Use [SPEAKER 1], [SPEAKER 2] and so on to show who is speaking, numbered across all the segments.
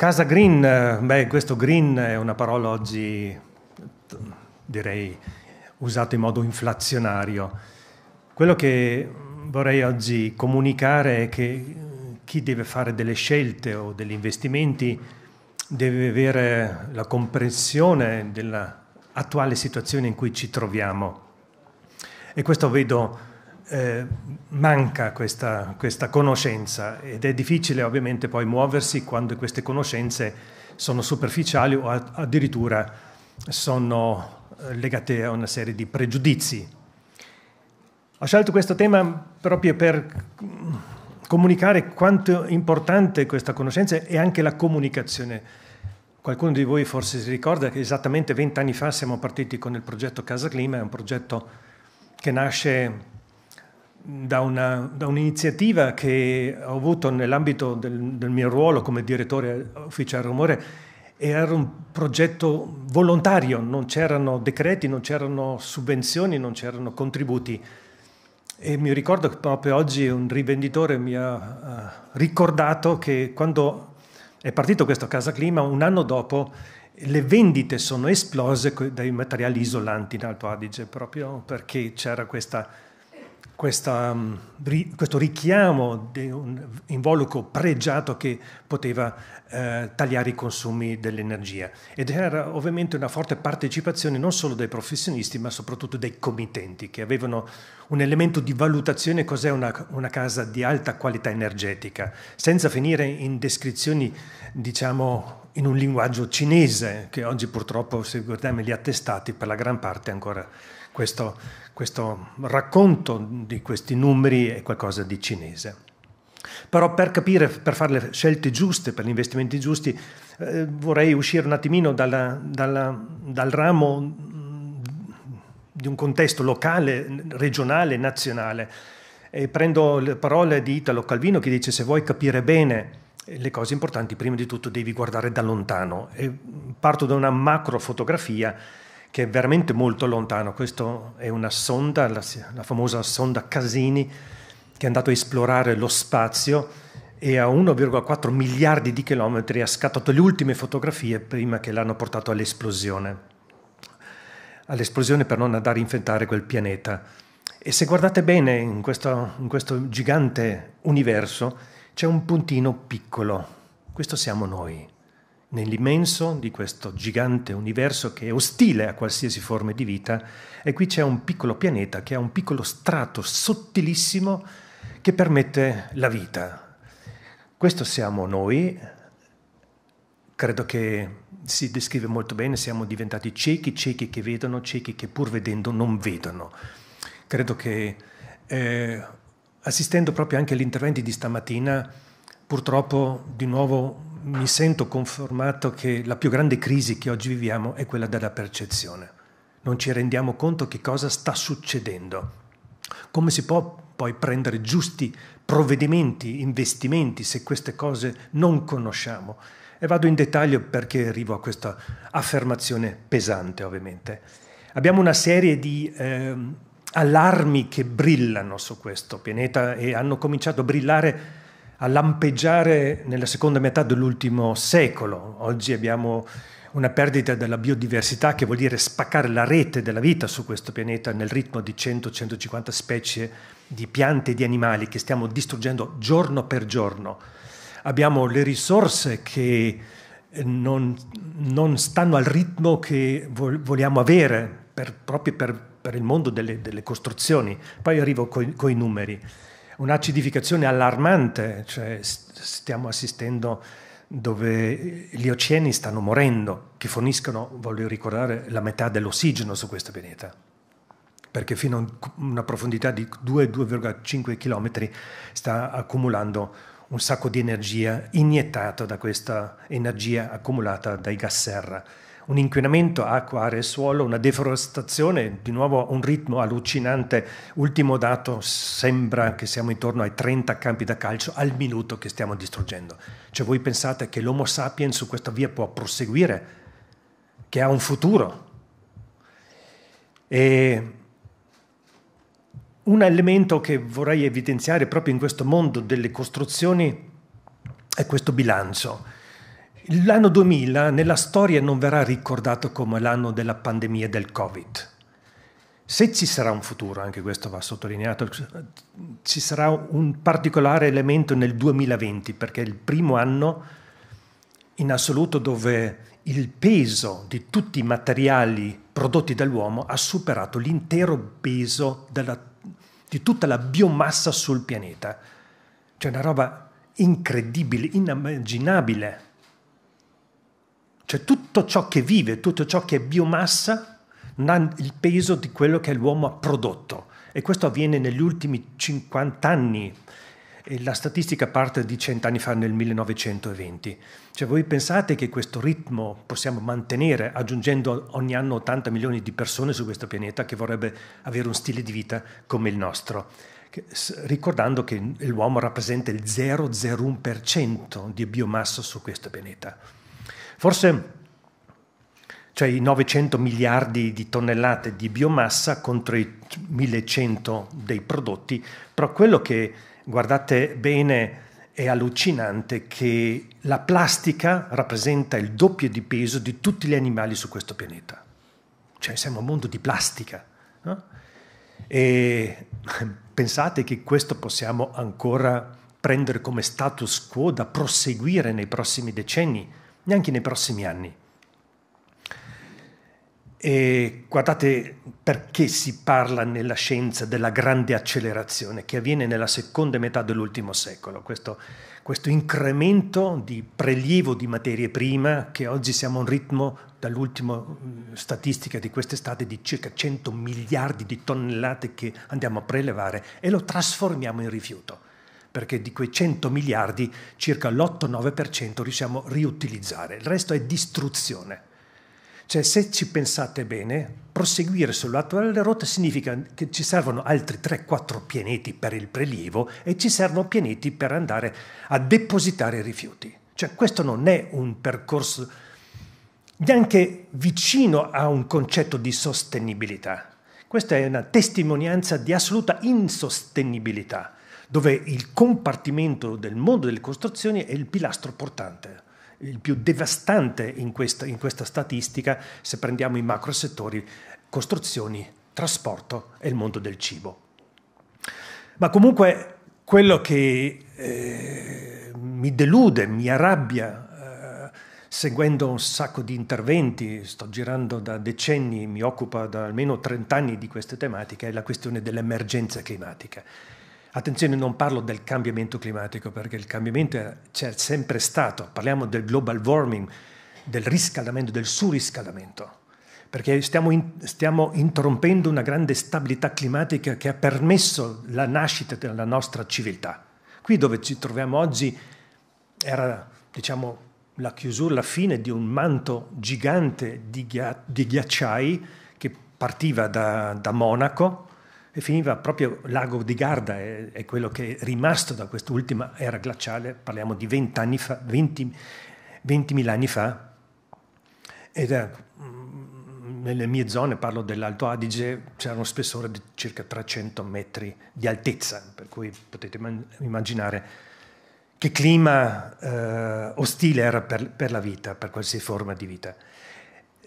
[SPEAKER 1] Casa Green, beh, questo green è una parola oggi direi usata in modo inflazionario. Quello che vorrei oggi comunicare è che chi deve fare delle scelte o degli investimenti deve avere la comprensione dell'attuale situazione in cui ci troviamo. E questo vedo eh, manca questa, questa, conoscenza ed è difficile ovviamente poi muoversi quando queste conoscenze sono superficiali o addirittura sono eh, legate a una serie di pregiudizi. Ho scelto questo tema proprio per mm, comunicare quanto è importante questa conoscenza e anche la comunicazione. Qualcuno di voi forse si ricorda che esattamente vent'anni fa siamo partiti con il progetto Casa Clima, è un progetto che nasce da, una, da, un'iniziativa che ho avuto nell'ambito del, del mio ruolo come direttore ufficiale Rumore era un progetto volontario, non c'erano decreti, non c'erano sovvenzioni, non c'erano contributi. E mi ricordo che proprio oggi un rivenditore mi ha uh, ricordato che quando è partito questo Casa Clima, un anno dopo le vendite sono esplose dai materiali isolanti in Alto Adige, proprio perché c'era questa questa, mm, questo richiamo di un involucro pregiato che poteva eh, tagliare i consumi dell'energia. Ed era ovviamente una forte partecipazione non solo dei professionisti, ma soprattutto dei committenti, che avevano un elemento di valutazione cos'è una, una casa di alta qualità energetica, senza finire in descrizioni, diciamo, in un linguaggio cinese, che oggi purtroppo, se guardiamo gli attestati, per la gran parte ancora questo questo racconto di questi numeri è qualcosa di cinese. Però per capire, per fare le scelte giuste, per gli investimenti giusti, eh, vorrei uscire un attimino dalla, dalla, dal ramo mm, di un contesto locale, regionale, nazionale. E prendo le parole di Italo Calvino che dice se vuoi capire bene le cose importanti, prima di tutto devi guardare da lontano. E parto da una macro fotografia che è veramente molto lontano. Questa è una sonda, la, la famosa sonda Casini, che è andata a esplorare lo spazio e a 1,4 miliardi di chilometri ha scattato le ultime fotografie prima che l'hanno portato all'esplosione. All'esplosione per non andare a infettare quel pianeta. E se guardate bene in questo, in questo gigante universo c'è un puntino piccolo. Questo siamo noi nell'immenso di questo gigante universo che è ostile a qualsiasi forma di vita e qui c'è un piccolo pianeta che ha un piccolo strato sottilissimo che permette la vita. Questo siamo noi, credo che si descrive molto bene, siamo diventati ciechi, ciechi che vedono, ciechi che pur vedendo non vedono. Credo che eh, assistendo proprio anche agli interventi di stamattina, purtroppo di nuovo mi sento conformato che la più grande crisi che oggi viviamo è quella della percezione. Non ci rendiamo conto che cosa sta succedendo. Come si può poi prendere giusti provvedimenti, investimenti, se queste cose non conosciamo? E vado in dettaglio perché arrivo a questa affermazione pesante, ovviamente. Abbiamo una serie di eh, allarmi che brillano su questo pianeta e hanno cominciato a brillare a lampeggiare nella seconda metà dell'ultimo secolo. Oggi abbiamo una perdita della biodiversità che vuol dire spaccare la rete della vita su questo pianeta nel ritmo di 100-150 specie di piante e di animali che stiamo distruggendo giorno per giorno. Abbiamo le risorse che eh, non, non stanno al ritmo che vogliamo avere per, proprio per, per il mondo delle, delle, costruzioni. Poi arrivo con i numeri un'acidificazione allarmante, cioè stiamo assistendo dove gli oceani stanno morendo, che forniscono, voglio ricordare, la metà dell'ossigeno su questo pianeta. Perché fino a una profondità di 2-2,5 km sta accumulando un sacco di energia iniettata da questa energia accumulata dai gas serra un inquinamento acqua, aria e suolo, una deforestazione, di nuovo a un ritmo allucinante. Ultimo dato, sembra che siamo intorno ai 30 campi da calcio al minuto che stiamo distruggendo. Cioè voi pensate che l'Homo sapiens su questa via può proseguire, che ha un futuro? E un elemento che vorrei evidenziare proprio in questo mondo delle costruzioni è questo bilancio L'anno 2000 nella storia non verrà ricordato come l'anno della pandemia del Covid. Se ci sarà un futuro, anche questo va sottolineato, ci sarà un particolare elemento nel 2020 perché è il primo anno in assoluto dove il peso di tutti i materiali prodotti dall'uomo ha superato l'intero peso della, di tutta la biomassa sul pianeta. Cioè una roba incredibile, inimmaginabile cioè tutto ciò che vive, tutto ciò che è biomassa, ha il peso di quello che l'uomo ha prodotto. E questo avviene negli ultimi 50 anni. E la statistica parte di cent'anni fa, nel 1920. Cioè, voi pensate che questo ritmo possiamo mantenere aggiungendo ogni anno 80 milioni di persone su questo pianeta che vorrebbe avere un stile di vita come il nostro? ricordando che l'uomo rappresenta il 0,01% di biomassa su questo pianeta. Forse cioè i 900 miliardi di tonnellate di biomassa contro i 1100 dei prodotti, però quello che guardate bene è allucinante che la plastica rappresenta il doppio di peso di tutti gli animali su questo pianeta. Cioè siamo un mondo di plastica. No? E pensate che questo possiamo ancora prendere come status quo da proseguire nei prossimi decenni neanche nei prossimi anni. E guardate perché si parla nella scienza della grande accelerazione che avviene nella seconda metà dell'ultimo secolo, questo, questo incremento di prelievo di materie prime che oggi siamo a un ritmo, dall'ultima mm, statistica di quest'estate, di circa 100 miliardi di tonnellate che andiamo a prelevare e lo trasformiamo in rifiuto perché di quei 100 miliardi circa l'8-9% riusciamo a riutilizzare, il resto è distruzione. Cioè se ci pensate bene, proseguire sull'attuale rotta significa che ci servono altri 3-4 pianeti per il prelievo e ci servono pianeti per andare a depositare i rifiuti. Cioè questo non è un percorso neanche vicino a un concetto di sostenibilità. Questa è una testimonianza di assoluta insostenibilità dove il compartimento del mondo delle costruzioni è il pilastro portante il più devastante in questa, in questa statistica se prendiamo i macro settori costruzioni, trasporto e il mondo del cibo. Ma comunque quello che eh, mi delude, mi arrabbia, eh, seguendo un sacco di interventi, sto girando da decenni, mi occupo da almeno 30 anni di queste tematiche, è la questione dell'emergenza climatica Attenzione, non parlo del cambiamento climatico perché il cambiamento c'è sempre stato, parliamo del global warming, del riscaldamento, del surriscaldamento, perché stiamo, in, stiamo interrompendo una grande stabilità climatica che ha permesso la nascita della nostra civiltà. Qui dove ci troviamo oggi era diciamo, la chiusura, la fine di un manto gigante di, ghiacciai che partiva da, da Monaco e finiva proprio Lago di Garda, è, è quello che è rimasto da quest'ultima era glaciale, parliamo di 20 anni fa, 20, 20.000 anni fa, ed è, mm, nelle mie zone, parlo dell'Alto Adige, c'era uno spessore di circa 300 metri di altezza, per cui potete immaginare che clima eh, ostile era per, per la vita, per qualsiasi forma di vita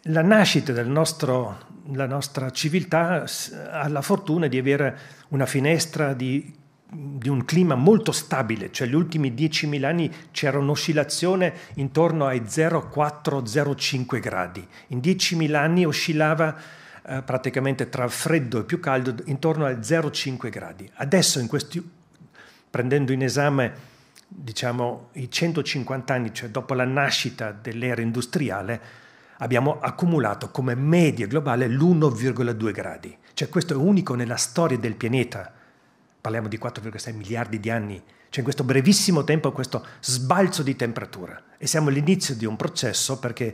[SPEAKER 1] la nascita del nostro, la nostra civiltà ha la fortuna di avere una finestra di, di un clima molto stabile, cioè gli ultimi 10.000 anni c'era un'oscillazione intorno ai 0,4-0,5 gradi. In 10.000 anni oscillava eh, praticamente tra freddo e più caldo intorno ai 0,5 gradi. Adesso, in questi, prendendo in esame diciamo, i 150 anni, cioè dopo la nascita dell'era industriale, abbiamo accumulato come media globale l'1,2 gradi. Cioè questo è unico nella storia del pianeta. Parliamo di 4,6 miliardi di anni. Cioè in questo brevissimo tempo questo sbalzo di temperatura. E siamo all'inizio di un processo perché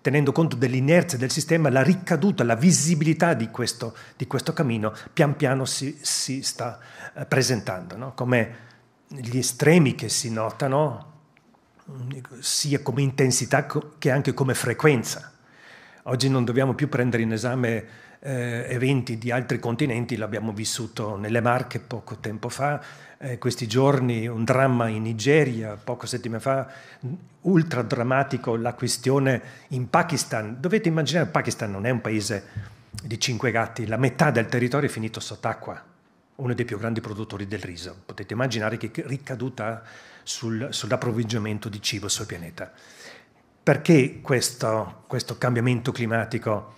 [SPEAKER 1] tenendo conto dell'inerzia del sistema, la ricaduta, la visibilità di questo, di questo cammino pian piano si, si sta eh, presentando, no? come gli estremi che si notano Mm, sia come intensità che anche come frequenza. Oggi non dobbiamo più prendere in esame eh, eventi di altri continenti, l'abbiamo vissuto nelle Marche poco tempo fa, eh, questi giorni un dramma in Nigeria, poche settimane fa, mm, ultra drammatico la questione in Pakistan. Dovete immaginare, il Pakistan non è un paese di cinque gatti, la metà del territorio è finito sott'acqua, uno dei più grandi produttori del riso. Potete immaginare che ricaduta sul, sull'approvvigionamento di cibo sul pianeta. Perché questo, questo cambiamento climatico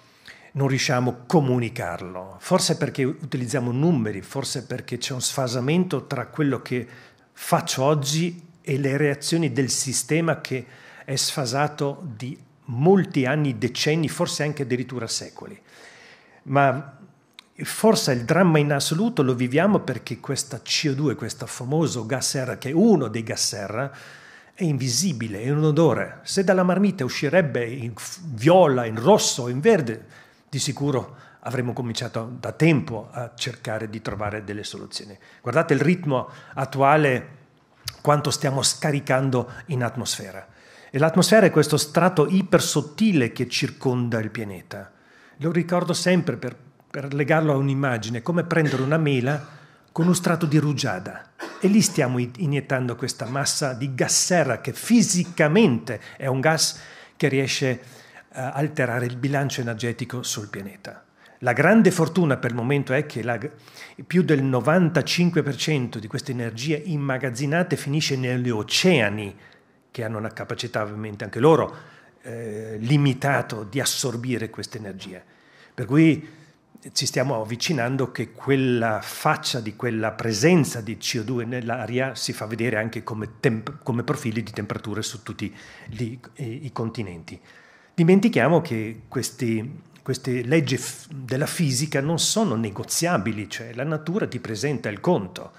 [SPEAKER 1] non riusciamo a comunicarlo? Forse perché utilizziamo numeri, forse perché c'è un sfasamento tra quello che faccio oggi e le reazioni del sistema che è sfasato di molti anni, decenni, forse anche addirittura secoli. Ma forse il dramma in assoluto lo viviamo perché questa CO2, questo famoso gas serra, che è uno dei gas serra, è invisibile, è un odore. Se dalla marmita uscirebbe in viola, in rosso, in verde, di sicuro avremmo cominciato da tempo a cercare di trovare delle soluzioni. Guardate il ritmo attuale, quanto stiamo scaricando in atmosfera. E l'atmosfera è questo strato ipersottile che circonda il pianeta. Lo ricordo sempre per per legarlo a un'immagine, come prendere una mela con uno strato di rugiada. E lì stiamo iniettando questa massa di gas serra che fisicamente è un gas che riesce eh, a alterare il bilancio energetico sul pianeta. La grande fortuna per il momento è che la, più del 95% di queste energie immagazzinate finisce negli oceani, che hanno una capacità ovviamente anche loro eh, limitata di assorbire queste energie. Per cui ci stiamo avvicinando che quella faccia di quella presenza di CO2 nell'aria si fa vedere anche come, temp- come profili di temperature su tutti gli, i, i, continenti. Dimentichiamo che questi, queste leggi f- della fisica non sono negoziabili, cioè la natura ti presenta il conto.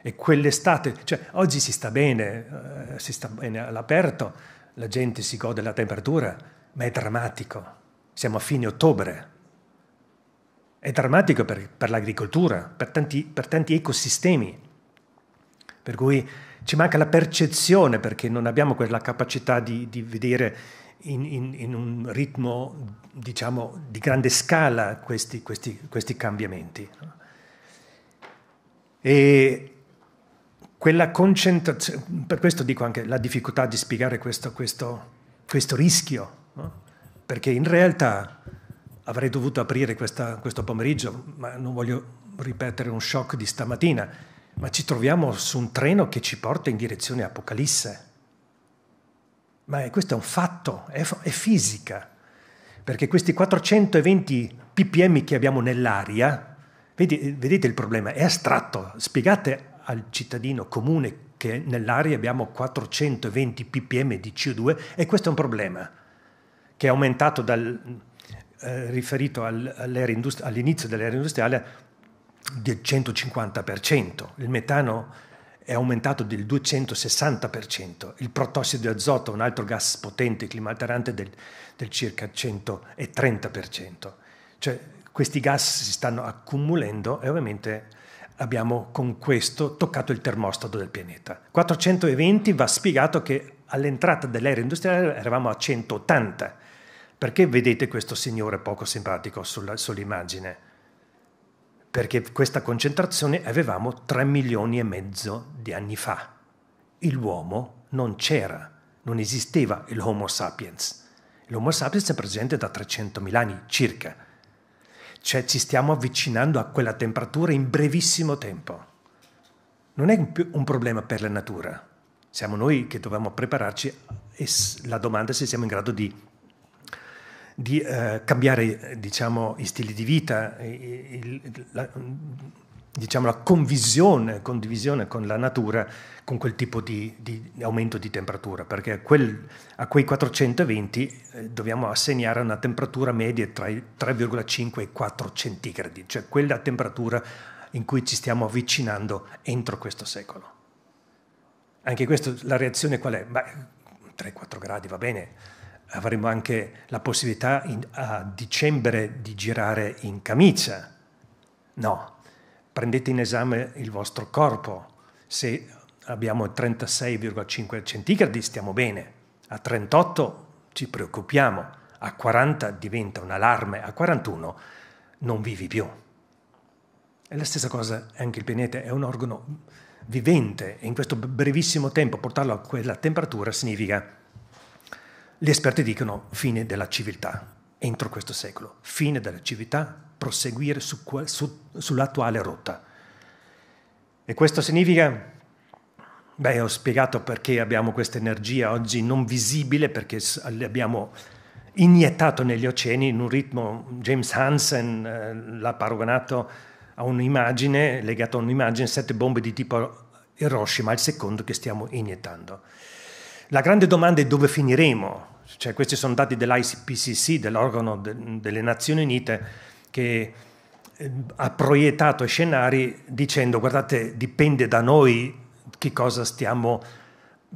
[SPEAKER 1] E quell'estate, cioè oggi si sta bene, eh, si sta bene all'aperto, la gente si gode la temperatura, ma è drammatico. Siamo a fine ottobre, è drammatico per, per l'agricoltura, per tanti, per tanti ecosistemi. Per cui ci manca la percezione perché non abbiamo quella capacità di, di vedere in, in, in, un ritmo, diciamo, di grande scala questi, questi, questi cambiamenti. E quella concentrazione, per questo dico anche la difficoltà di spiegare questo, questo, questo rischio, no? perché in realtà avrei dovuto aprire questa, questo pomeriggio, ma non voglio ripetere un shock di stamattina, ma ci troviamo su un treno che ci porta in direzione Apocalisse. Ma questo è un fatto, è, è fisica, perché questi 420 ppm che abbiamo nell'aria, vedi, vedete il problema, è astratto, spiegate al cittadino comune che nell'aria abbiamo 420 ppm di CO2 e questo è un problema che è aumentato dal, eh, riferito al, industri- all'inizio dell'era industriale del 150%, il metano è aumentato del 260%, il protossido di azoto, un altro gas potente climalterante, del, del circa 130%. Cioè questi gas si stanno accumulando e ovviamente abbiamo con questo toccato il termostato del pianeta. 420 va spiegato che all'entrata dell'era industriale eravamo a 180 perché vedete questo signore poco simpatico sulla, sull'immagine? Perché questa concentrazione avevamo 3 milioni e mezzo di anni fa. L'uomo non c'era, non esisteva l'Homo sapiens. L'Homo sapiens è presente da 300.000 anni circa. Cioè ci stiamo avvicinando a quella temperatura in brevissimo tempo. Non è un problema per la natura. Siamo noi che dobbiamo prepararci e la domanda è se siamo in grado di di eh, cambiare diciamo, i stili di vita, il, la, diciamo, la convisione, condivisione con la natura con quel tipo di, di aumento di temperatura, perché a, quel, a quei 420 eh, dobbiamo assegnare una temperatura media tra i 3,5 e i 4 centigradi, cioè quella temperatura in cui ci stiamo avvicinando entro questo secolo. Anche questo, la reazione qual è? 3-4 gradi va bene, avremo anche la possibilità in, a dicembre di girare in camicia. No, prendete in esame il vostro corpo. Se abbiamo 36,5 centigradi stiamo bene, a 38 ci preoccupiamo, a 40 diventa un allarme, a 41 non vivi più. E la stessa cosa è anche il pianeta è un organo vivente e in questo brevissimo tempo portarlo a quella temperatura significa gli esperti dicono fine della civiltà entro questo secolo, fine della civiltà, proseguire su, su, sull'attuale rotta. E questo significa, beh, ho spiegato perché abbiamo questa energia oggi non visibile, perché l'abbiamo iniettato negli oceani in un ritmo, James Hansen eh, l'ha paragonato a un'immagine, legato a un'immagine, sette bombe di tipo Hiroshima al secondo che stiamo iniettando. La grande domanda è dove finiremo. Cioè, questi sono dati dell'ICPCC, dell'organo de- delle Nazioni Unite, che eh, ha proiettato scenari dicendo guardate dipende da noi che cosa stiamo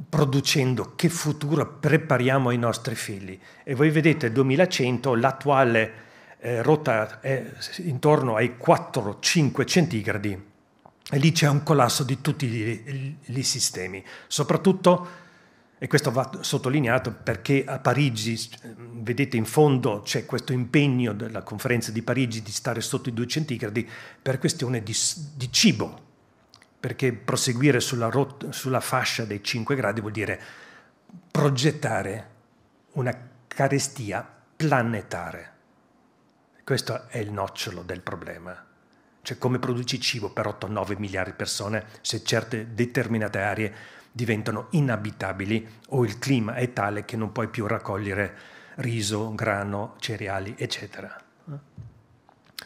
[SPEAKER 1] producendo, che futuro prepariamo ai nostri figli. E voi vedete, il 2100 l'attuale eh, rotta è intorno ai 4-5 centigradi e lì c'è un collasso di tutti gli, gli sistemi, soprattutto e questo va sottolineato perché a Parigi, vedete in fondo, c'è questo impegno della conferenza di Parigi di stare sotto i 2 centigradi per questione di, di cibo, perché proseguire sulla, sulla fascia dei 5 gradi vuol dire progettare una carestia planetare. Questo è il nocciolo del problema. Cioè come produci cibo per 8-9 miliardi di persone se certe determinate aree diventano inabitabili o il clima è tale che non puoi più raccogliere riso, grano, cereali, eccetera.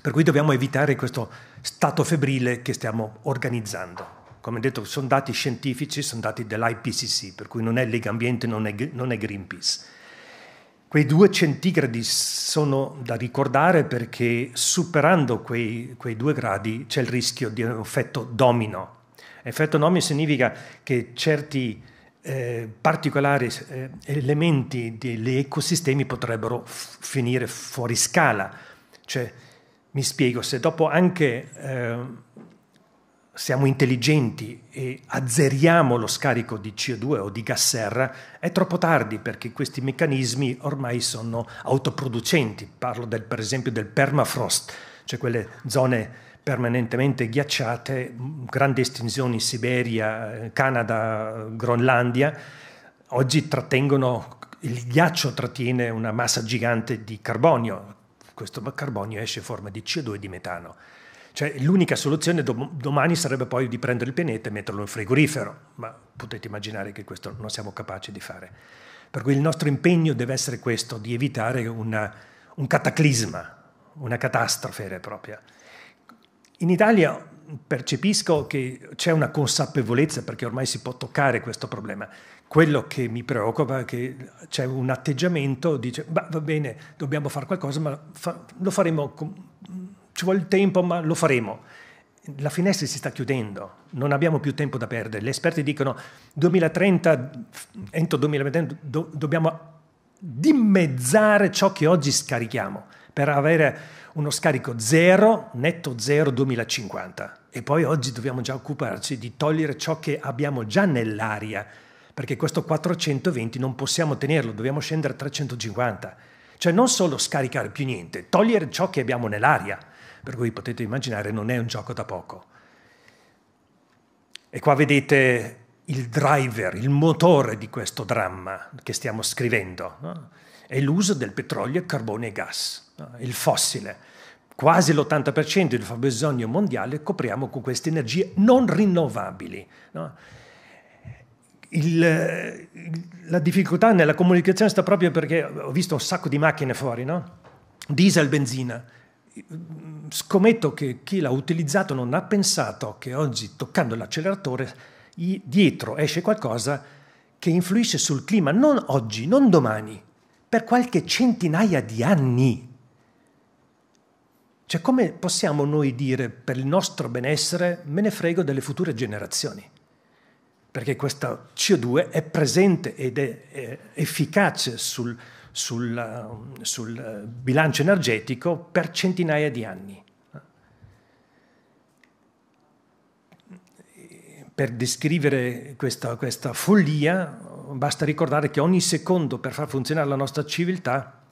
[SPEAKER 1] Per cui dobbiamo evitare questo stato febbrile che stiamo organizzando. Come detto, sono dati scientifici, sono dati dell'IPCC, per cui non è Lega Ambiente, non è, non è Greenpeace. Quei due centigradi sono da ricordare perché superando quei, quei due gradi c'è il rischio di un effetto domino, Effetto nomi significa che certi eh, particolari eh, elementi degli ecosistemi potrebbero f- finire fuori scala. Cioè, mi spiego, se dopo anche eh, siamo intelligenti e azzeriamo lo scarico di CO2 o di gas serra, è troppo tardi perché questi meccanismi ormai sono autoproducenti. Parlo del, per esempio del permafrost, cioè quelle zone permanentemente ghiacciate, grandi estinzioni in Siberia, Canada, Groenlandia, oggi trattengono, il ghiaccio trattiene una massa gigante di carbonio, questo carbonio esce in forma di CO2 e di metano. Cioè, l'unica soluzione domani sarebbe poi di prendere il pianeta e metterlo in frigorifero, ma potete immaginare che questo non siamo capaci di fare. Per cui il nostro impegno deve essere questo, di evitare una, un cataclisma, una catastrofe vera e propria. In Italia percepisco che c'è una consapevolezza perché ormai si può toccare questo problema. Quello che mi preoccupa è che c'è un atteggiamento, dice va bene, dobbiamo fare qualcosa, ma fa lo faremo, ci vuole il tempo, ma lo faremo. La finestra si sta chiudendo, non abbiamo più tempo da perdere. Gli esperti dicono 2030, entro 2030 do dobbiamo dimezzare ciò che oggi scarichiamo per avere uno scarico zero, netto zero 2050. E poi oggi dobbiamo già occuparci di togliere ciò che abbiamo già nell'aria, perché questo 420 non possiamo tenerlo, dobbiamo scendere a 350. Cioè non solo scaricare più niente, togliere ciò che abbiamo nell'aria. Per cui potete immaginare non è un gioco da poco. E qua vedete il driver, il motore di questo dramma che stiamo scrivendo, no? è l'uso del petrolio, carbone e gas. Eh, il fossile. Quasi l'80% del fabbisogno mondiale copriamo con queste energie non rinnovabili. No? Il, la difficoltà nella comunicazione sta proprio perché ho visto un sacco di macchine fuori, no? diesel, benzina. Scommetto che chi l'ha utilizzato non ha pensato che oggi toccando l'acceleratore dietro esce qualcosa che influisce sul clima non oggi, non domani, per qualche centinaia di anni. Cioè come possiamo noi dire per il nostro benessere me ne frego delle future generazioni? Perché questa CO2 è presente ed è, è efficace sul, sul, sul bilancio energetico per centinaia di anni. per descrivere questa, questa, follia basta ricordare che ogni secondo per far funzionare la nostra civiltà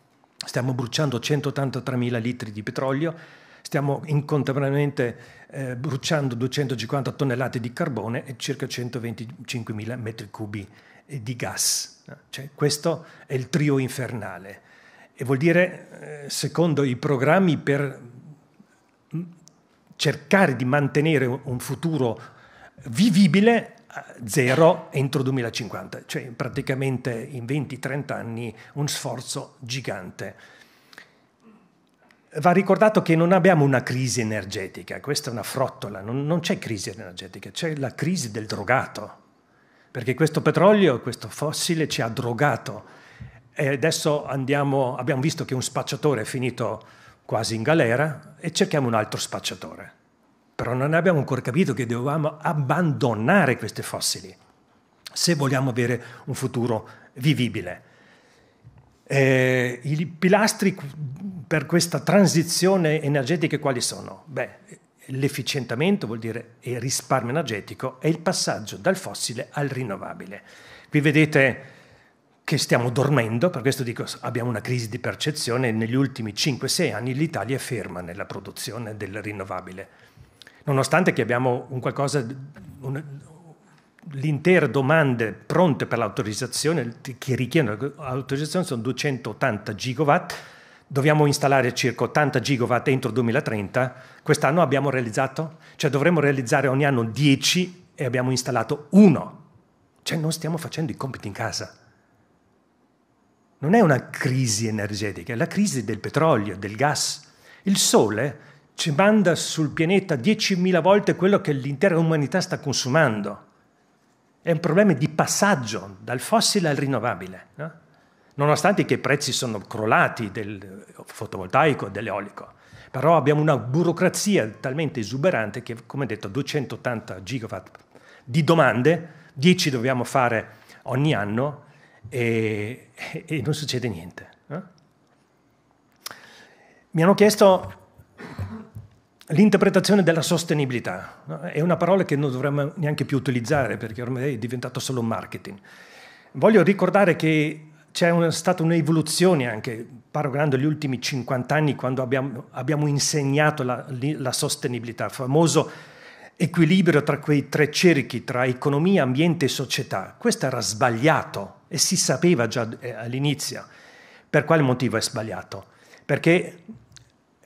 [SPEAKER 1] stiamo bruciando 183.000 litri di petrolio, stiamo incontabilmente eh, bruciando 250 tonnellate di carbone e circa 125.000 metri cubi eh, di gas. Cioè, questo è il trio infernale e vuol dire, eh, secondo i programmi per mm, cercare di mantenere un futuro vivibile, zero entro 2050, cioè praticamente in 20-30 anni un sforzo gigante. Va ricordato che non abbiamo una crisi energetica, questa è una frottola, non, non c'è crisi energetica, c'è la crisi del drogato, perché questo petrolio, questo fossile ci ha drogato e adesso andiamo, abbiamo visto che un spacciatore è finito quasi in galera e cerchiamo un altro spacciatore. Però non abbiamo ancora capito che dovevamo abbandonare queste fossili se vogliamo avere un futuro vivibile. Eh, I pilastri per questa transizione energetica quali sono? Beh, l'efficientamento vuol dire il risparmio energetico e il passaggio dal fossile al rinnovabile. Qui vedete che stiamo dormendo, per questo dico abbiamo una crisi di percezione, negli ultimi 5-6 anni l'Italia è ferma nella produzione del rinnovabile nonostante che abbiamo un qualcosa, un, l'intera domanda pronte per l'autorizzazione, che richiedono l'autorizzazione, sono 280 gigawatt, dobbiamo installare circa 80 gigawatt entro il 2030, quest'anno abbiamo realizzato, cioè dovremmo realizzare ogni anno 10 e abbiamo installato 1. Cioè non stiamo facendo i compiti in casa. Non è una crisi energetica, è la crisi del petrolio, del gas. Il sole ci manda sul pianeta 10.000 volte quello che l'intera umanità sta consumando. È un problema di passaggio dal fossile al rinnovabile, no? nonostante che i prezzi sono crollati del fotovoltaico, e dell'eolico. Però abbiamo una burocrazia talmente esuberante che, come detto, 280 gigawatt di domande, 10 dobbiamo fare ogni anno e, e non succede niente. No? Mi hanno chiesto L'interpretazione della sostenibilità no? è una parola che non dovremmo neanche più utilizzare perché ormai è diventato solo marketing. Voglio ricordare che c'è una, stata un'evoluzione anche, paragonando gli ultimi 50 anni quando abbiamo, abbiamo insegnato la, la, sostenibilità, famoso equilibrio tra quei tre cerchi, tra economia, ambiente e società. Questo era sbagliato e si sapeva già eh, all'inizio. Per quale motivo è sbagliato? Perché...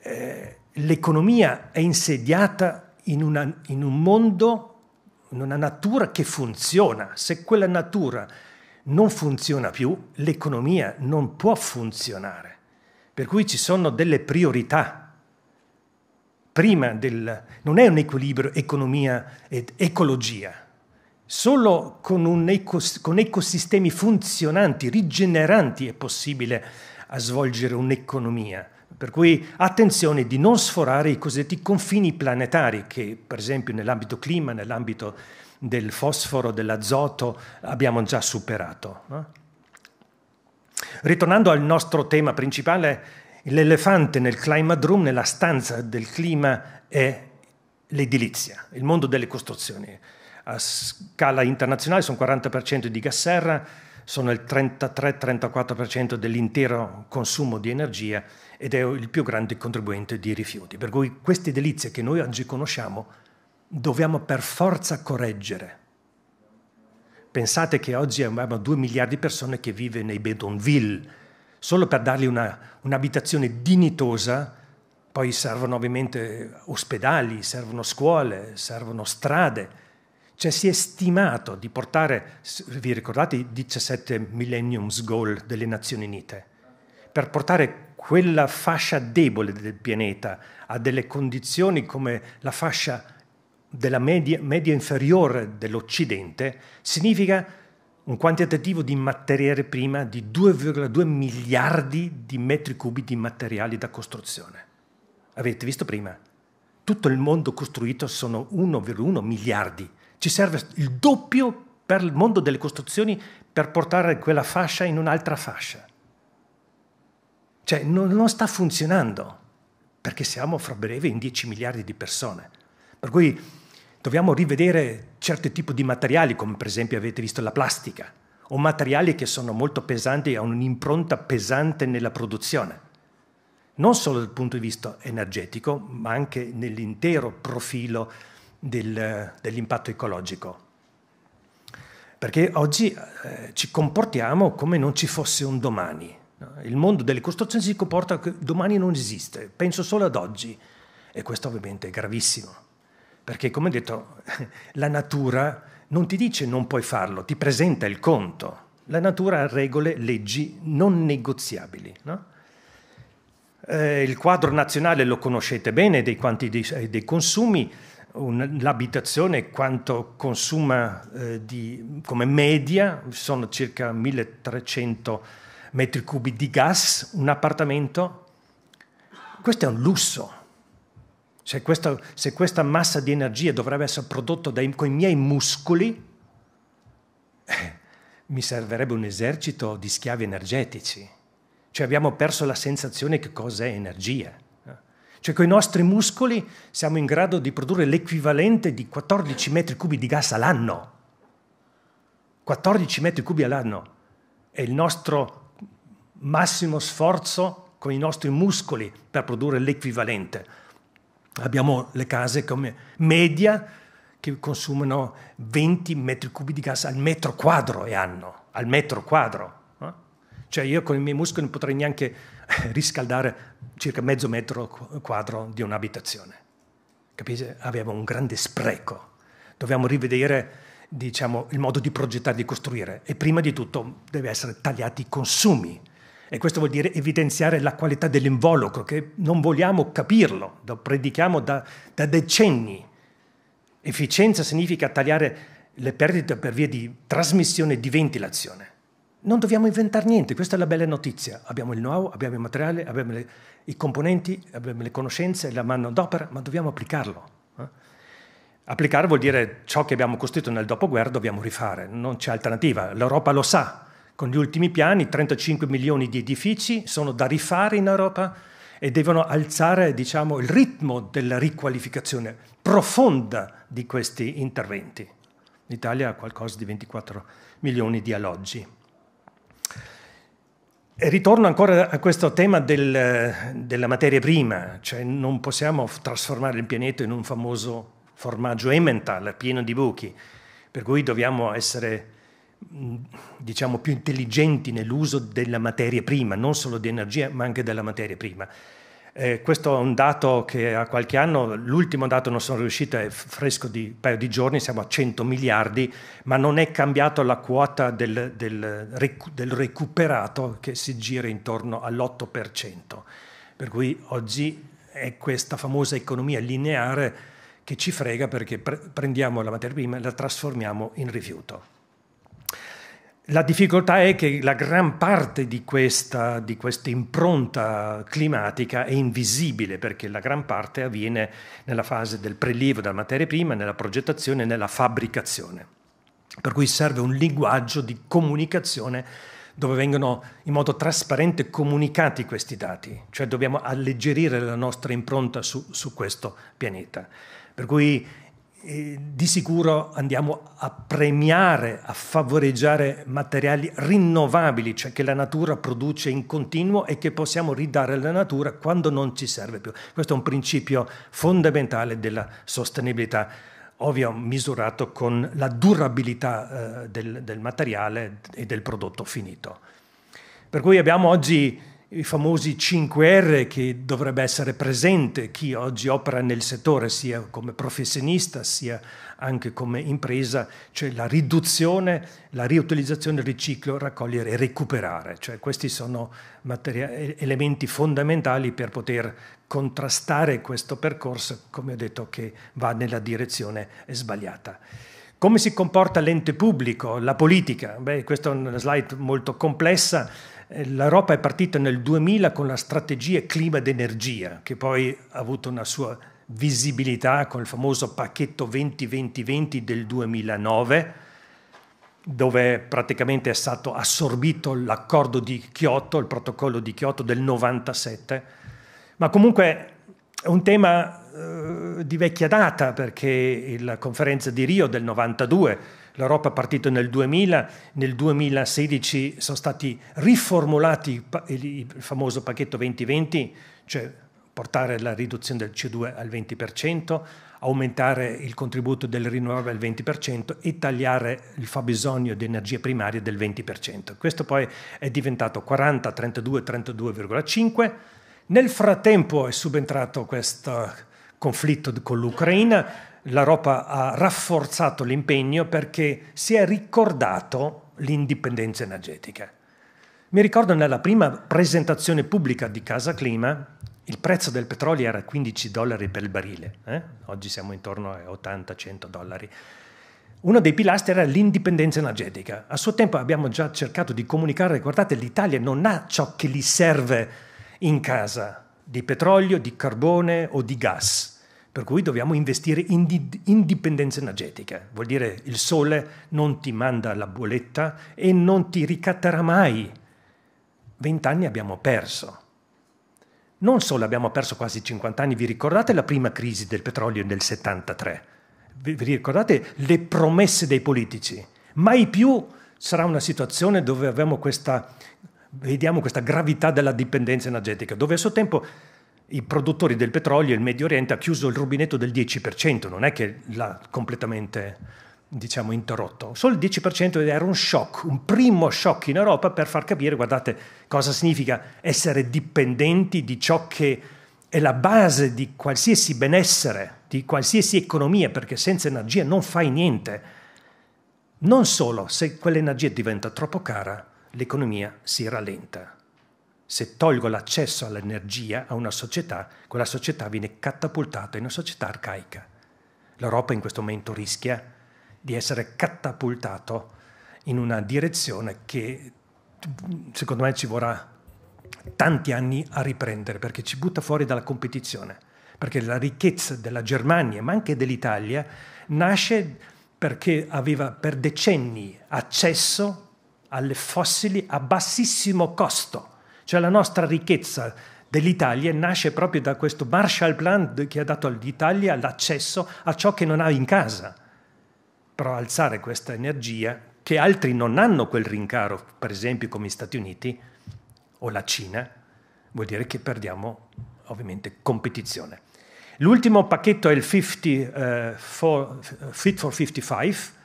[SPEAKER 1] Eh, l'economia è insediata in, una, in un mondo, in una natura che funziona. Se quella natura non funziona più, l'economia non può funzionare. Per cui ci sono delle priorità. Prima del, non è un equilibrio economia ed ecologia. Solo con, un ecos, con ecosistemi funzionanti, rigeneranti, è possibile svolgere un'economia. Per cui attenzione di non sforare i cosiddetti confini planetari che per esempio nell'ambito clima, nell'ambito del fosforo, dell'azoto abbiamo già superato. No? Ritornando al nostro tema principale, l'elefante nel climate room, nella stanza del clima, è l'edilizia, il mondo delle costruzioni. A scala internazionale sono 40% di gas serra, sono il 33-34% dell'intero consumo di energia ed è il più grande contribuente di rifiuti. Per cui queste delizie che noi oggi conosciamo dobbiamo per forza correggere. Pensate che oggi abbiamo 2 miliardi di persone che vivono nei Bedonville, solo per dargli una, un'abitazione dignitosa, poi servono ovviamente ospedali, servono scuole, servono strade, cioè si è stimato di portare, vi ricordate i 17 millenniums goal delle Nazioni Unite? Per portare quella fascia debole del pianeta a delle condizioni come la fascia della media, media inferiore dell'Occidente, significa un quantitativo di materia prima di 2,2 miliardi di metri cubi di materiali da costruzione. Avete visto prima? Tutto il mondo costruito sono 1,1 miliardi ci serve il doppio per il mondo delle costruzioni per portare quella fascia in un'altra fascia. Cioè non, non sta funzionando perché siamo fra breve in 10 miliardi di persone. Per cui dobbiamo rivedere certi tipi di materiali, come per esempio avete visto la plastica, o materiali che sono molto pesanti e hanno un'impronta pesante nella produzione, non solo dal punto di vista energetico, ma anche nell'intero profilo del, dell'impatto ecologico. Perché oggi eh, ci comportiamo come non ci fosse un domani. Il mondo delle costruzioni si comporta che domani non esiste, penso solo ad oggi. E questo ovviamente è gravissimo, perché come detto, la natura non ti dice non puoi farlo, ti presenta il conto. La natura ha regole, leggi non negoziabili. No? Eh, il quadro nazionale lo conoscete bene dei, quanti, dei, dei consumi, un, l'abitazione quanto consuma eh, di, come media, sono circa 1300 metri cubi di gas, un appartamento. Questo è un lusso. Cioè questa, se questa massa di energia dovrebbe essere prodotta dai, con i miei muscoli, eh, mi servirebbe un esercito di schiavi energetici. Cioè abbiamo perso la sensazione che cos'è energia. Cioè con i nostri muscoli siamo in grado di produrre l'equivalente di 14 metri cubi di gas all'anno. 14 metri cubi all'anno è il nostro massimo sforzo con i nostri muscoli per produrre l'equivalente. Abbiamo le case come media che consumano 20 metri cubi di gas al metro quadro e anno, al metro quadro. Cioè io con i miei muscoli non potrei neanche riscaldare circa mezzo metro quadro di un'abitazione. Capite? Abbiamo un grande spreco. Dobbiamo rivedere diciamo, il modo di progettare, e di costruire e prima di tutto deve essere tagliati i consumi. E questo vuol dire evidenziare la qualità dell'involucro, che non vogliamo capirlo, lo predichiamo da, da decenni. Efficienza significa tagliare le perdite per via di trasmissione e di ventilazione. Non dobbiamo inventare niente, questa è la bella notizia. Abbiamo il know-how, abbiamo il materiale, abbiamo le, i componenti, abbiamo le conoscenze, la manodopera, ma dobbiamo applicarlo. Eh? Applicare vuol dire ciò che abbiamo costruito nel dopoguerra dobbiamo rifare, non c'è alternativa. L'Europa lo sa, con gli ultimi piani 35 milioni di edifici sono da rifare in Europa e devono alzare diciamo, il ritmo della riqualificazione profonda di questi interventi. L'Italia ha qualcosa di 24 milioni di alloggi. Ritorno ancora a questo tema del, della materia prima, cioè non possiamo trasformare il pianeta in un famoso formaggio Emmental pieno di buchi, per cui dobbiamo essere mm, diciamo più intelligenti nell'uso della materia prima, non solo di energia, ma anche della materia prima. Eh, questo è un dato che a qualche anno, l'ultimo dato non sono riuscito, è fresco di un paio di giorni, siamo a 100 miliardi, ma non è cambiata la quota del, del, del recuperato che si gira intorno all'8%. Per cui oggi è questa famosa economia lineare che ci frega perché pre- prendiamo la materia prima e la trasformiamo in rifiuto. La difficoltà è che la gran parte di questa, di questa, impronta climatica è invisibile perché la gran parte avviene nella fase del prelievo della materia prima, nella progettazione e nella fabbricazione. Per cui serve un linguaggio di comunicazione dove vengono in modo trasparente comunicati questi dati, cioè dobbiamo alleggerire la nostra impronta su, su questo pianeta. Per cui di sicuro andiamo a premiare, a favoreggiare materiali rinnovabili, cioè che la natura produce in continuo e che possiamo ridare alla natura quando non ci serve più. Questo è un principio fondamentale della sostenibilità, ovvio misurato con la durabilità eh, del, del, materiale e del prodotto finito. Per cui abbiamo oggi i famosi 5R che dovrebbe essere presente chi oggi opera nel settore sia come professionista sia anche come impresa, cioè la riduzione, la riutilizzazione, il riciclo, raccogliere e recuperare, cioè questi sono elementi fondamentali per poter contrastare questo percorso, come ho detto, che va nella direzione sbagliata. Come si comporta l'ente pubblico, la politica? Beh, questa è una slide molto complessa, eh, L'Europa è partita nel 2000 con la strategia clima ed energia, che poi ha avuto una sua visibilità con il famoso pacchetto 20-20-20 del 2009, dove praticamente è stato assorbito l'accordo di Kyoto, il protocollo di Kyoto del 97, ma comunque è un tema eh, di vecchia data perché la conferenza di Rio del 92 L'Europa è partita nel 2000, nel 2016 sono stati riformulati il famoso pacchetto 2020, cioè portare la riduzione del CO2 al 20%, aumentare il contributo del rinnovabile al 20% e tagliare il fabbisogno di energie primarie del 20%. Questo poi è diventato 40, 32, 32,5. Nel frattempo è subentrato questo conflitto con l'Ucraina, l'Europa ha rafforzato l'impegno perché si è ricordato l'indipendenza energetica. Mi ricordo nella prima presentazione pubblica di Casa Clima, il prezzo del petrolio era 15 dollari per il barile, eh? oggi siamo intorno ai 80-100 dollari. Uno dei pilastri era l'indipendenza energetica. A suo tempo abbiamo già cercato di comunicare, guardate, l'Italia non ha ciò che gli serve in casa, di petrolio, di carbone o di gas per cui dobbiamo investire in di- indipendenza energetica, vuol dire il sole non ti manda la bolletta e non ti ricatterà mai. Vent'anni abbiamo perso. Non solo abbiamo perso quasi 50 anni, vi ricordate la prima crisi del petrolio nel 73? Vi, vi ricordate le promesse dei politici? Mai più sarà una situazione dove questa, vediamo questa gravità della dipendenza energetica, dove a suo tempo i produttori del petrolio, il Medio Oriente, ha chiuso il rubinetto del 10%, non è che l'ha completamente diciamo interrotto. Solo il 10% era un shock, un primo shock in Europa per far capire, guardate, cosa significa essere dipendenti di ciò che è la base di qualsiasi benessere, di qualsiasi economia, perché senza energia non fai niente. Non solo, se quell'energia diventa troppo cara, l'economia si rallenta se tolgo l'accesso all'energia a una società, quella società viene catapultata in una società arcaica. L'Europa in questo momento rischia di essere catapultato in una direzione che secondo me ci vorrà tanti anni a riprendere perché ci butta fuori dalla competizione, perché la ricchezza della Germania ma anche dell'Italia nasce perché aveva per decenni accesso alle fossili a bassissimo costo cioè la nostra ricchezza dell'Italia nasce proprio da questo Marshall Plan che ha dato all'Italia l'accesso a ciò che non ha in casa. Però alzare questa energia, che altri non hanno quel rincaro, per esempio come gli Stati Uniti o la Cina, vuol dire che perdiamo ovviamente competizione. L'ultimo pacchetto è il 50, uh, for, Fit for 55,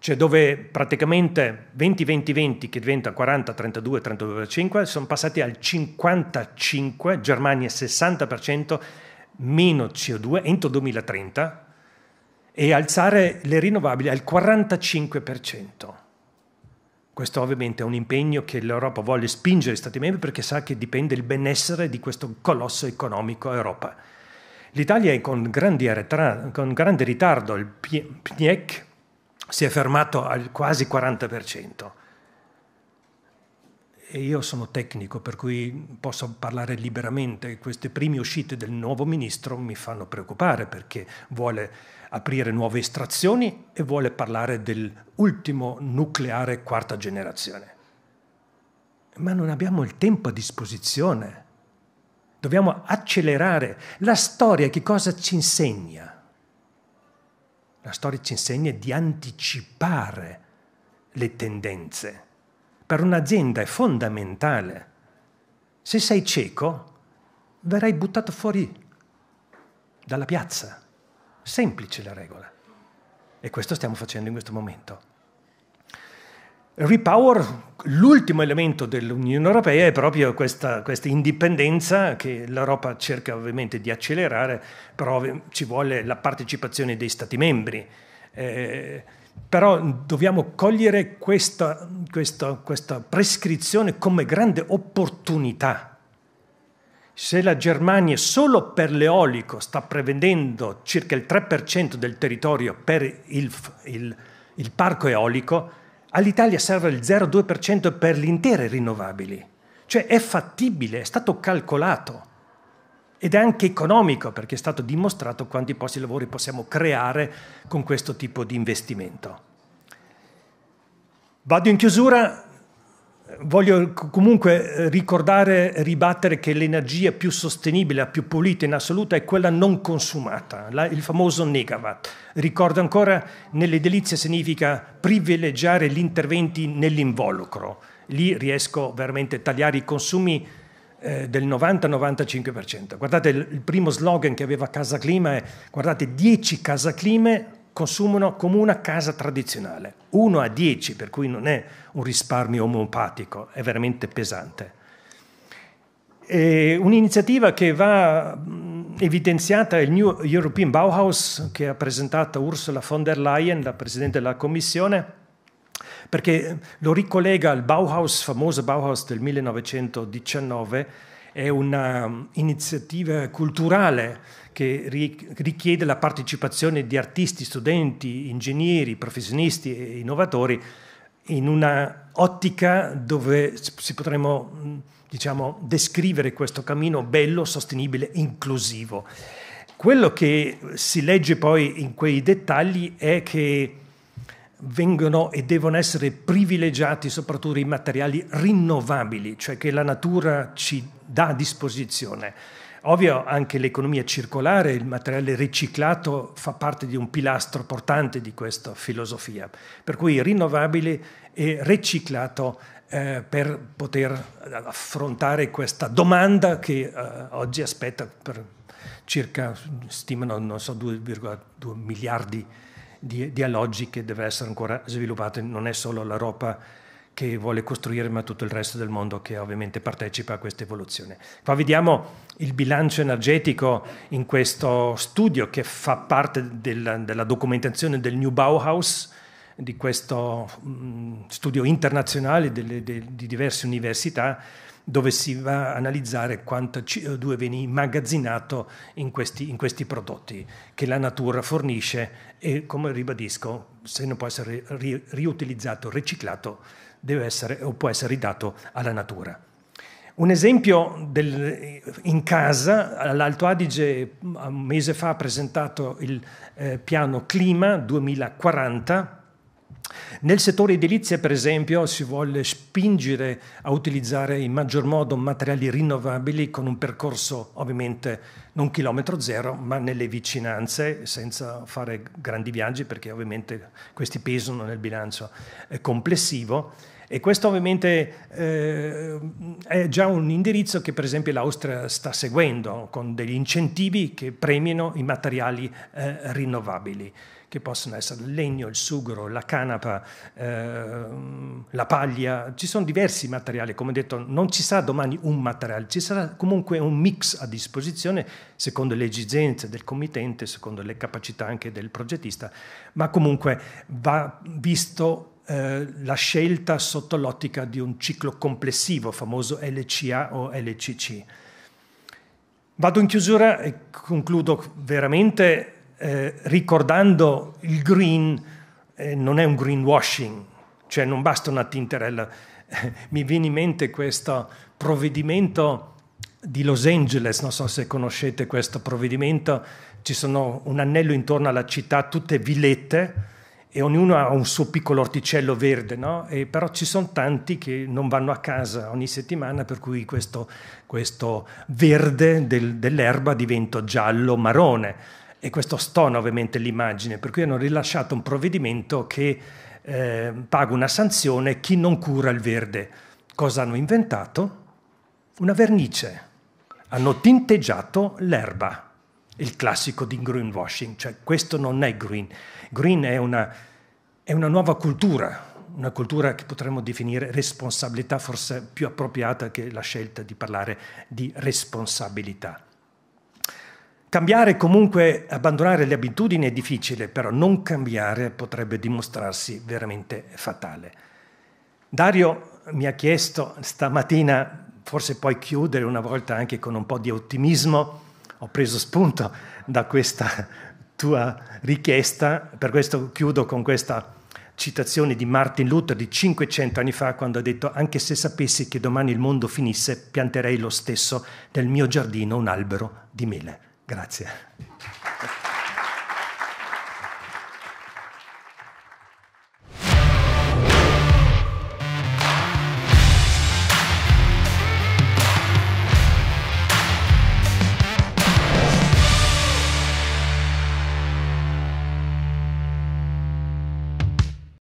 [SPEAKER 1] cioè dove praticamente 20-20-20 che diventa 40-32-32,5 sono passati al 55, Germania 60% meno CO2 entro 2030 e alzare le rinnovabili al 45%. Questo ovviamente è un impegno che l'Europa vuole spingere gli Stati membri perché sa che dipende il benessere di questo colosso economico Europa. L'Italia è con, grande ritardo, il PNIEC, si è fermato al quasi 40%. E io sono tecnico, per cui posso parlare liberamente. Queste prime uscite del nuovo ministro mi fanno preoccupare perché vuole aprire nuove estrazioni e vuole parlare dell'ultimo nucleare quarta generazione. Ma non abbiamo il tempo a disposizione. Dobbiamo accelerare. La storia che cosa ci insegna? la storia ci insegna di anticipare le tendenze. Per un'azienda è fondamentale. Se sei cieco, verrai buttato fuori dalla piazza. Semplice la regola. E questo stiamo facendo in questo momento. Repower, l'ultimo elemento dell'Unione Europea è proprio questa, questa indipendenza che l'Europa cerca ovviamente di accelerare, però ci vuole la partecipazione dei Stati membri. Eh, però dobbiamo cogliere questa, questa, questa prescrizione come grande opportunità. Se la Germania solo per l'eolico sta prevedendo circa il 3% del territorio per il, il, il parco eolico, All'Italia serve il 0,2% per l'intera rinnovabili. Cioè è fattibile, è stato calcolato ed è anche economico perché è stato dimostrato quanti posti di lavoro possiamo creare con questo tipo di investimento. Vado in chiusura voglio comunque eh, ricordare, e ribattere che l'energia più sostenibile, la più pulita in assoluto è quella non consumata, la, il famoso negawatt. Ricordo ancora, nell'edilizia significa privilegiare gli interventi nell'involucro. Lì riesco veramente a tagliare i consumi eh, del 90-95%. Guardate il, il primo slogan che aveva Casa Clima è guardate 10 Casa Clime consumano come una casa tradizionale, 1 a 10, per cui non è un risparmio omeopatico, è veramente pesante. un'iniziativa che va evidenziata è il New European Bauhaus che ha presentato Ursula von der Leyen, la Presidente della Commissione, perché lo ricollega al Bauhaus, famoso Bauhaus del 1919, è un'iniziativa culturale che richiede la partecipazione di artisti, studenti, ingegneri, professionisti e innovatori in una ottica dove si potremmo mm, diciamo, descrivere questo cammino bello, sostenibile, inclusivo. Quello che si legge poi in quei dettagli è che vengono e devono essere privilegiati soprattutto i materiali rinnovabili, cioè che la natura ci dà a disposizione Ovvio anche l'economia circolare, il materiale riciclato fa parte di un pilastro portante di questa filosofia, per cui rinnovabile e riciclato eh, per poter affrontare questa domanda che eh, oggi aspetta per circa, stimano, non so, 2,2 miliardi di, di alloggi che deve essere ancora sviluppato, non è solo l'Europa che vuole costruire ma tutto il resto del mondo che ovviamente partecipa a questa evoluzione. Qua vediamo il bilancio energetico in questo studio che fa parte della, della documentazione del New Bauhaus, di questo mh, mm, studio internazionale delle, de, di diverse università dove si va a analizzare quanto CO2 viene immagazzinato in questi, in questi, prodotti che la natura fornisce e, come ribadisco, se non può essere ri- riutilizzato, riciclato, deve essere o può essere ridato alla natura. Un esempio del, in casa, l'Alto Adige un mese fa ha presentato il eh, piano Clima 2040 nel settore edilizia, per esempio, si vuole spingere a utilizzare in maggior modo materiali rinnovabili con un percorso ovviamente non chilometro zero, ma nelle vicinanze, senza fare grandi viaggi perché ovviamente questi pesano nel bilancio eh, complessivo e questo ovviamente eh, è già un indirizzo che per esempio l'Austria sta seguendo con degli incentivi che premiano i materiali eh, rinnovabili che possono essere il legno, il sughero, la canapa, eh, la paglia, ci sono diversi materiali, come detto non ci sarà domani un materiale, ci sarà comunque un mix a disposizione secondo le esigenze del committente, secondo le capacità anche del progettista, ma comunque va visto eh, la scelta sotto l'ottica di un ciclo complessivo, famoso LCA o LCC. Vado in chiusura e concludo veramente eh, ricordando il green eh, non è un greenwashing, cioè non basta una tinterella. Mi viene in mente questo provvedimento di Los Angeles, non so se conoscete questo provvedimento, ci sono un anello intorno alla città, tutte villette, e ognuno ha un suo piccolo orticello verde, no? e, però ci sono tanti che non vanno a casa ogni settimana, per cui questo, questo verde del, dell'erba diventa giallo-marrone e questo stona ovviamente l'immagine, per cui hanno rilasciato un provvedimento che eh, paga una sanzione chi non cura il verde. Cosa hanno inventato? Una vernice. Hanno tinteggiato l'erba il classico di greenwashing, cioè questo non è green. Green è una, è una nuova cultura, una cultura che potremmo definire responsabilità forse più appropriata che la scelta di parlare di responsabilità. Cambiare comunque, abbandonare le abitudini è difficile, però non cambiare potrebbe dimostrarsi veramente fatale. Dario mi ha chiesto stamattina, forse puoi chiudere una volta anche con un po' di ottimismo, ho preso spunto da questa tua richiesta, per questo chiudo con questa citazione di Martin Luther di 500 anni fa quando ha detto anche se sapessi che domani il mondo finisse pianterei lo stesso nel mio giardino un albero di mele. Grazie.